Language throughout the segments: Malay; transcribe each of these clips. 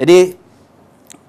Jadi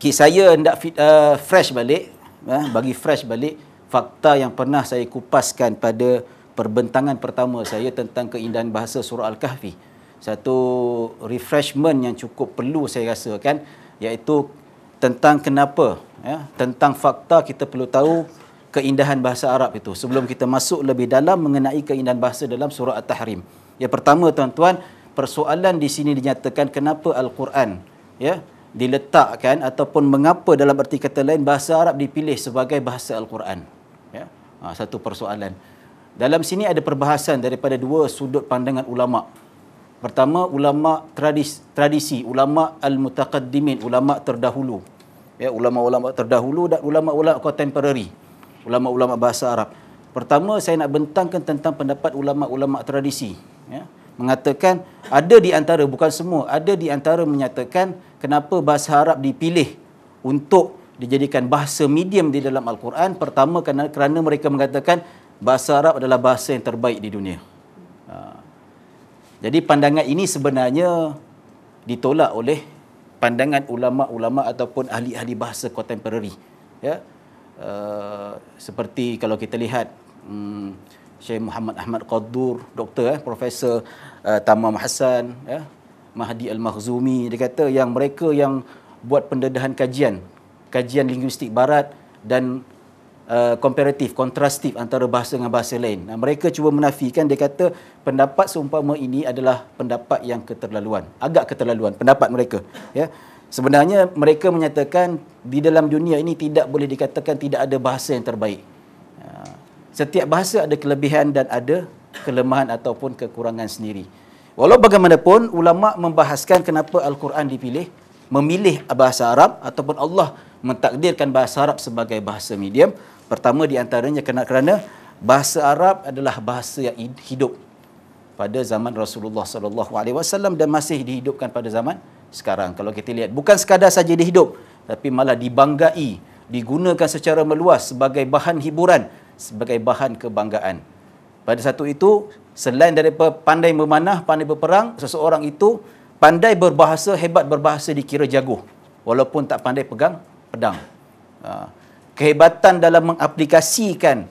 kisah saya hendak uh, fresh balik eh, bagi fresh balik fakta yang pernah saya kupaskan pada perbentangan pertama saya tentang keindahan bahasa surah al-kahfi. Satu refreshment yang cukup perlu saya rasa kan iaitu tentang kenapa ya tentang fakta kita perlu tahu keindahan bahasa Arab itu sebelum kita masuk lebih dalam mengenai keindahan bahasa dalam surah at-tahrim. Yang pertama tuan-tuan, persoalan di sini dinyatakan kenapa al-Quran ya diletakkan ataupun mengapa dalam erti kata lain bahasa Arab dipilih sebagai bahasa Al-Quran. Ya? Ha, satu persoalan. Dalam sini ada perbahasan daripada dua sudut pandangan ulama. Pertama ulama tradisi, tradisi ulama al-mutaqaddimin, ulama terdahulu. Ya, ulama-ulama terdahulu dan ulama-ulama contemporary. Ulama-ulama bahasa Arab. Pertama saya nak bentangkan tentang pendapat ulama-ulama tradisi. Ya? mengatakan ada di antara bukan semua ada di antara menyatakan kenapa bahasa Arab dipilih untuk dijadikan bahasa medium di dalam Al-Quran pertama kerana, kerana mereka mengatakan bahasa Arab adalah bahasa yang terbaik di dunia ha. jadi pandangan ini sebenarnya ditolak oleh pandangan ulama-ulama ataupun ahli-ahli bahasa kontemporari. ya uh, seperti kalau kita lihat um, Syekh Muhammad Ahmad Qaddur doktor eh profesor uh, Tamam Hassan ya Mahdi Al-Mahzumi dia kata yang mereka yang buat pendedahan kajian kajian linguistik barat dan uh, komparatif kontrastif antara bahasa dengan bahasa lain. Nah, mereka cuba menafikan dia kata pendapat seumpama ini adalah pendapat yang keterlaluan. Agak keterlaluan pendapat mereka, ya. Sebenarnya mereka menyatakan di dalam dunia ini tidak boleh dikatakan tidak ada bahasa yang terbaik. Setiap bahasa ada kelebihan dan ada kelemahan ataupun kekurangan sendiri. Walau bagaimanapun ulama membahaskan kenapa Al-Quran dipilih memilih bahasa Arab ataupun Allah mentakdirkan bahasa Arab sebagai bahasa medium. Pertama di antaranya kerana, kerana bahasa Arab adalah bahasa yang hidup pada zaman Rasulullah sallallahu alaihi wasallam dan masih dihidupkan pada zaman sekarang. Kalau kita lihat bukan sekadar saja dihidup tapi malah dibanggai, digunakan secara meluas sebagai bahan hiburan, sebagai bahan kebanggaan. Pada satu itu Selain daripada pandai memanah, pandai berperang, seseorang itu pandai berbahasa, hebat berbahasa dikira jaguh. Walaupun tak pandai pegang pedang. Ah, kehebatan dalam mengaplikasikan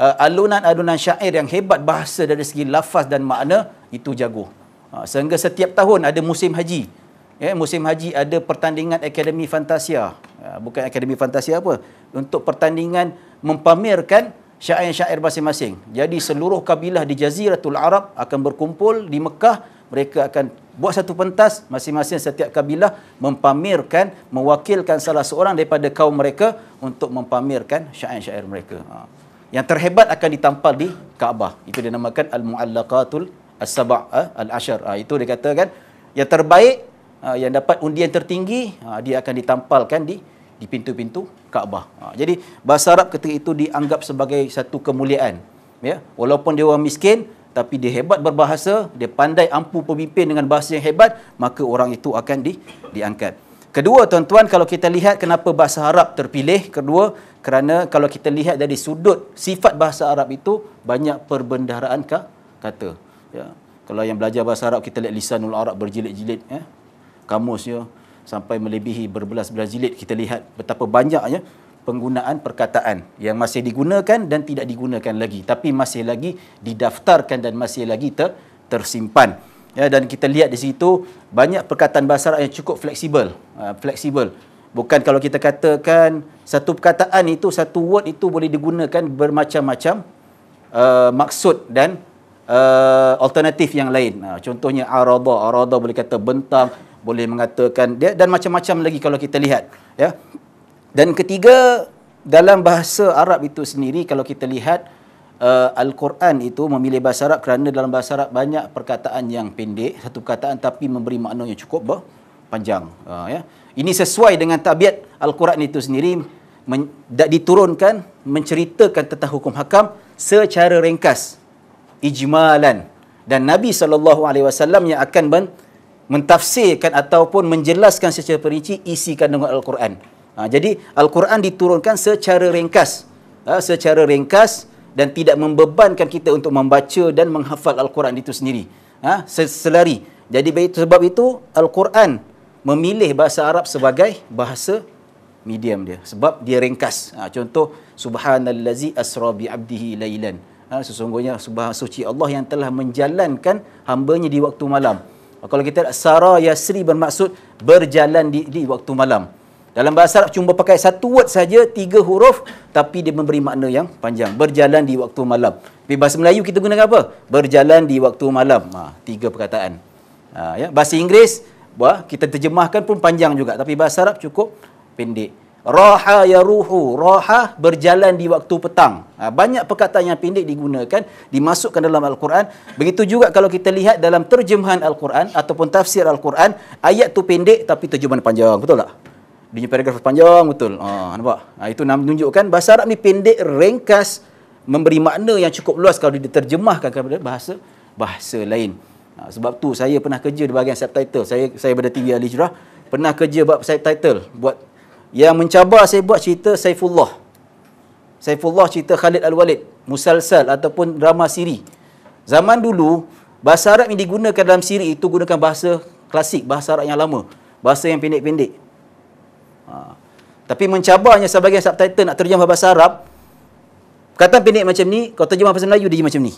ah, alunan-alunan syair yang hebat bahasa dari segi lafaz dan makna, itu jaguh. Ah, sehingga setiap tahun ada musim haji. Ya, musim haji ada pertandingan Akademi Fantasia. Bukan Akademi Fantasia apa. Untuk pertandingan mempamerkan syair-syair masing-masing. Jadi seluruh kabilah di Jaziratul Arab akan berkumpul di Mekah. Mereka akan buat satu pentas masing-masing setiap kabilah mempamerkan, mewakilkan salah seorang daripada kaum mereka untuk mempamerkan syair-syair mereka. Ha. Yang terhebat akan ditampal di Kaabah. Itu dinamakan Al-Mu'allakatul As-Sabah eh, Al-Ashar. Ha, itu dikatakan. Yang terbaik, ha, yang dapat undian tertinggi, dia akan ditampalkan di di pintu-pintu Kaabah. Ha, jadi bahasa Arab ketika itu dianggap sebagai satu kemuliaan. Ya, walaupun dia orang miskin tapi dia hebat berbahasa, dia pandai ampuh pemimpin dengan bahasa yang hebat, maka orang itu akan di, diangkat. Kedua tuan-tuan kalau kita lihat kenapa bahasa Arab terpilih kedua kerana kalau kita lihat dari sudut sifat bahasa Arab itu banyak perbendaharaan kata. Ya. Kalau yang belajar bahasa Arab kita lihat lisanul Arab berjilid-jilid ya. Kamus ya sampai melebihi berbelas-belas jilid kita lihat betapa banyaknya penggunaan perkataan yang masih digunakan dan tidak digunakan lagi tapi masih lagi didaftarkan dan masih lagi ter- tersimpan ya dan kita lihat di situ banyak perkataan bahasa yang cukup fleksibel uh, fleksibel bukan kalau kita katakan satu perkataan itu satu word itu boleh digunakan bermacam-macam uh, maksud dan uh, alternatif yang lain uh, contohnya arada arada boleh kata bentang boleh mengatakan dia dan macam-macam lagi kalau kita lihat ya dan ketiga dalam bahasa Arab itu sendiri kalau kita lihat uh, al-Quran itu memilih bahasa Arab kerana dalam bahasa Arab banyak perkataan yang pendek satu perkataan tapi memberi makna yang cukup panjang uh, ya ini sesuai dengan tabiat al-Quran itu sendiri men- diturunkan menceritakan tentang hukum hakam secara ringkas ijmalan dan Nabi SAW yang akan mentafsirkan ataupun menjelaskan secara perinci isi kandungan Al-Quran. Ha, jadi Al-Quran diturunkan secara ringkas, ha, secara ringkas dan tidak membebankan kita untuk membaca dan menghafal Al-Quran itu sendiri. Ha, selari. Jadi sebab itu Al-Quran memilih bahasa Arab sebagai bahasa medium dia sebab dia ringkas. Ha, contoh subhanallazi asra bi abdihi lailan. Ha, sesungguhnya subhan suci Allah yang telah menjalankan hamba-nya di waktu malam. Ah, kalau kita nak sara yasri bermaksud berjalan di, di waktu malam. Dalam bahasa Arab cuma pakai satu word saja, tiga huruf tapi dia memberi makna yang panjang. Berjalan di waktu malam. Tapi bahasa Melayu kita gunakan apa? Berjalan di waktu malam. Ha, tiga perkataan. Ha, ya. Bahasa Inggeris, kita terjemahkan pun panjang juga. Tapi bahasa Arab cukup pendek. Raha yaruhu. Raha berjalan di waktu petang. Ha, banyak perkataan yang pendek digunakan, dimasukkan dalam Al-Quran. Begitu juga kalau kita lihat dalam terjemahan Al-Quran ataupun tafsir Al-Quran, ayat tu pendek tapi terjemahan panjang. Betul tak? Dia paragraf panjang, betul. Ha, nampak? Ha, itu nak menunjukkan bahasa Arab ni pendek, ringkas, memberi makna yang cukup luas kalau diterjemahkan kepada bahasa bahasa lain. Ha, sebab tu saya pernah kerja di bahagian subtitle. Saya saya berada TV Al-Hijrah, pernah kerja buat subtitle buat yang mencabar saya buat cerita Saifullah. Saifullah cerita Khalid Al-Walid, musalsal ataupun drama siri. Zaman dulu, bahasa Arab yang digunakan dalam siri itu gunakan bahasa klasik, bahasa Arab yang lama. Bahasa yang pendek-pendek. Ha. Tapi mencabarnya sebagai subtitle nak terjemah bahasa Arab, kata pendek macam ni, kau terjemah bahasa Melayu dia macam ni.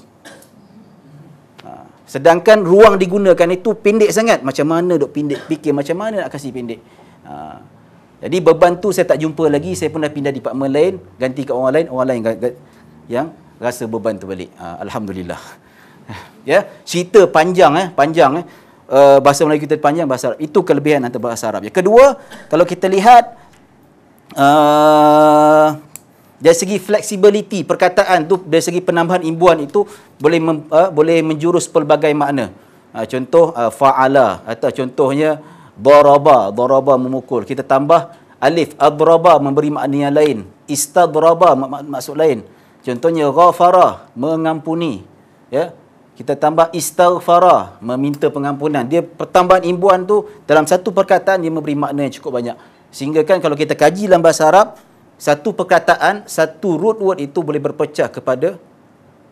Ha. Sedangkan ruang digunakan itu pendek sangat. Macam mana duk pendek fikir, macam mana nak kasih pendek. Ha. Jadi beban tu saya tak jumpa lagi, saya pun dah pindah department lain, ganti kat orang lain, orang lain yang rasa beban tu balik. Ah, Alhamdulillah. Ya, cerita panjang eh, panjang eh. eh. bahasa Melayu kita panjang bahasa Arab. Itu kelebihan antara bahasa Arab. Yang kedua, kalau kita lihat uh, dari segi flexibility perkataan tu dari segi penambahan imbuan itu boleh mem, uh, boleh menjurus pelbagai makna. Uh, contoh uh, faala atau contohnya daraba daraba memukul kita tambah alif adraba memberi makna yang lain istadraba maksud lain contohnya ghafara mengampuni ya kita tambah istighfara meminta pengampunan dia pertambahan imbuan tu dalam satu perkataan dia memberi makna yang cukup banyak sehingga kan kalau kita kaji dalam bahasa Arab satu perkataan satu root word itu boleh berpecah kepada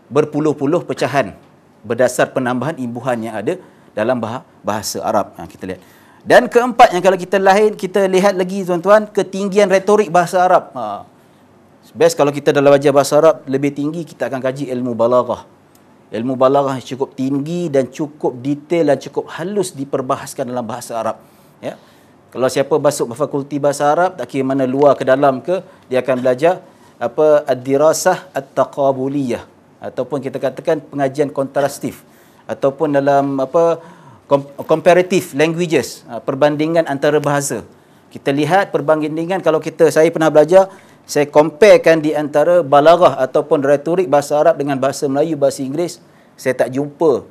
berpuluh-puluh pecahan berdasar penambahan imbuhan yang ada dalam bahasa Arab ha, kita lihat dan keempat yang kalau kita lahir, kita lihat lagi tuan-tuan, ketinggian retorik bahasa Arab. Ha. Best kalau kita dalam belajar bahasa Arab, lebih tinggi kita akan kaji ilmu balaghah. Ilmu balaghah cukup tinggi dan cukup detail dan cukup halus diperbahaskan dalam bahasa Arab. Ya. Kalau siapa masuk fakulti bahasa Arab, tak kira mana luar ke dalam ke, dia akan belajar apa ad-dirasah at-taqabuliyah ataupun kita katakan pengajian kontrastif ataupun dalam apa comparative languages ha, perbandingan antara bahasa kita lihat perbandingan kalau kita saya pernah belajar saya comparekan di antara balaghah ataupun retorik bahasa Arab dengan bahasa Melayu bahasa Inggeris saya tak jumpa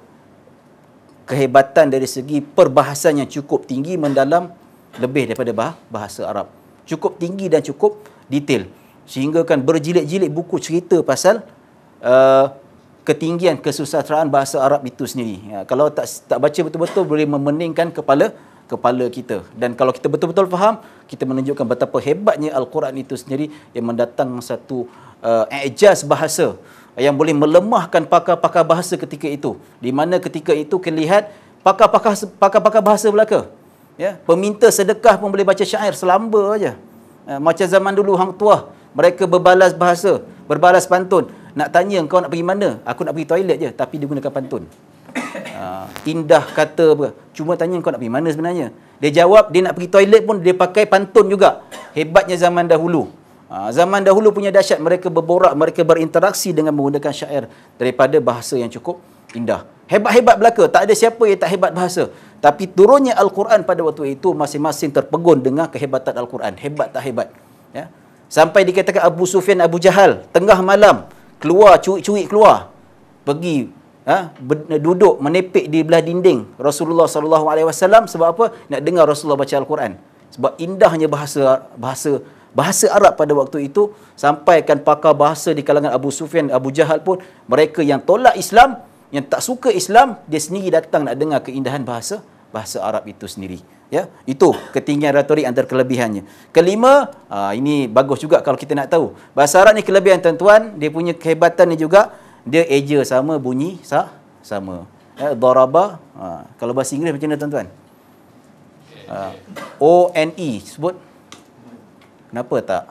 kehebatan dari segi perbahasan cukup tinggi mendalam lebih daripada bahasa Arab cukup tinggi dan cukup detail sehingga kan berjilid-jilid buku cerita pasal uh, ketinggian kesusasteraan bahasa Arab itu sendiri. Ya, kalau tak tak baca betul-betul boleh memeningkan kepala kepala kita. Dan kalau kita betul-betul faham, kita menunjukkan betapa hebatnya Al-Quran itu sendiri yang mendatang satu uh, ejas bahasa yang boleh melemahkan pakar-pakar bahasa ketika itu. Di mana ketika itu kita lihat pakar-pakar pakar-pakar bahasa belaka. Ya, peminta sedekah pun boleh baca syair selamba aja. Ya, macam zaman dulu hang tua, mereka berbalas bahasa, berbalas pantun nak tanya kau nak pergi mana aku nak pergi toilet je tapi dia gunakan pantun uh, indah kata apa cuma tanya kau nak pergi mana sebenarnya dia jawab dia nak pergi toilet pun dia pakai pantun juga hebatnya zaman dahulu ah, Zaman dahulu punya dahsyat mereka berborak, mereka berinteraksi dengan menggunakan syair daripada bahasa yang cukup indah. Hebat-hebat belaka, tak ada siapa yang tak hebat bahasa. Tapi turunnya Al-Quran pada waktu itu masing-masing terpegun dengan kehebatan Al-Quran. Hebat tak hebat. Ya? Sampai dikatakan Abu Sufyan, Abu Jahal, tengah malam keluar curi-curi keluar pergi ha, duduk menepik di belah dinding Rasulullah sallallahu alaihi wasallam sebab apa nak dengar Rasulullah baca al-Quran sebab indahnya bahasa bahasa bahasa Arab pada waktu itu sampaikan pakar bahasa di kalangan Abu Sufyan Abu Jahal pun mereka yang tolak Islam yang tak suka Islam dia sendiri datang nak dengar keindahan bahasa bahasa Arab itu sendiri Ya, itu ketinggian retorik antar kelebihannya. Kelima, aa, ah, ini bagus juga kalau kita nak tahu. Bahasa Arab ni kelebihan tuan-tuan, dia punya kehebatan ni juga. Dia eja sama, bunyi sah, sama. Ya, Doraba, ah, kalau bahasa Inggeris macam mana tuan-tuan? Ah, o N E sebut. Kenapa tak?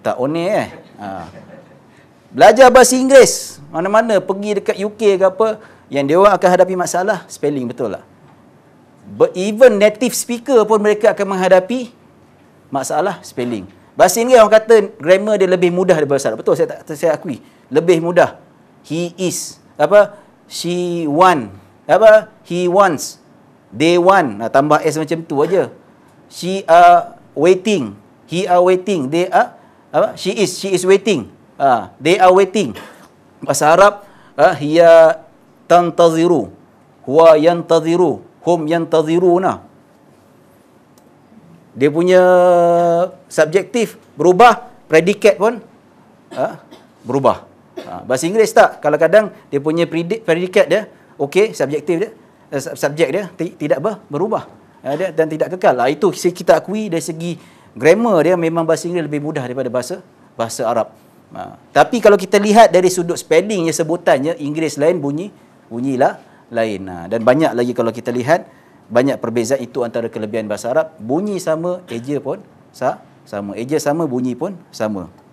Tak one eh. Ha. Belajar bahasa Inggeris. Mana-mana pergi dekat UK ke apa yang dia orang akan hadapi masalah spelling betul tak? even native speaker pun mereka akan menghadapi masalah spelling. Bahasa Inggeris orang kata grammar dia lebih mudah daripada bahasa Arab. Betul saya tak saya akui. Lebih mudah. He is apa? She want apa? He wants. They want. Nah, tambah S macam tu aja. She are waiting. He are waiting. They are apa? She is she is waiting. Ha, they are waiting. Bahasa Arab ha, hiya tantaziru. Huwa yantaziru hum yantaziruna. Dia punya subjektif berubah, predikat pun ha, berubah. Ha, bahasa Inggeris tak? Kalau kadang dia punya predikat dia, okey, subjektif dia, eh, subjek dia tidak apa? berubah ada ha, dan tidak kekal. Lah itu kita akui dari segi grammar dia memang bahasa Inggeris lebih mudah daripada bahasa bahasa Arab. Ha. Tapi kalau kita lihat dari sudut spellingnya sebutannya Inggeris lain bunyi bunyilah lain. Ha, dan banyak lagi kalau kita lihat, banyak perbezaan itu antara kelebihan bahasa Arab. Bunyi sama, eja pun sa, sama. Eja sama, bunyi pun sama.